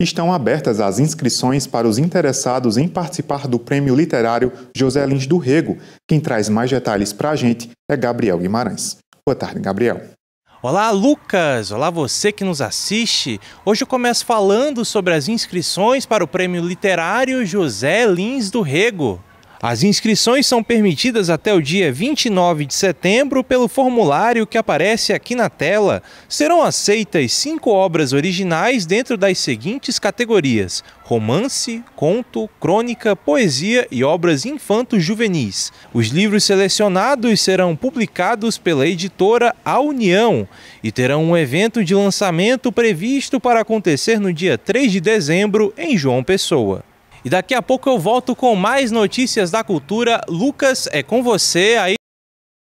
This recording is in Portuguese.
Estão abertas as inscrições para os interessados em participar do Prêmio Literário José Lins do Rego. Quem traz mais detalhes para a gente é Gabriel Guimarães. Boa tarde, Gabriel. Olá, Lucas! Olá, você que nos assiste! Hoje eu começo falando sobre as inscrições para o Prêmio Literário José Lins do Rego. As inscrições são permitidas até o dia 29 de setembro pelo formulário que aparece aqui na tela. Serão aceitas cinco obras originais dentro das seguintes categorias: romance, conto, crônica, poesia e obras infanto-juvenis. Os livros selecionados serão publicados pela editora A União e terão um evento de lançamento previsto para acontecer no dia 3 de dezembro em João Pessoa. E daqui a pouco eu volto com mais notícias da cultura. Lucas, é com você aí.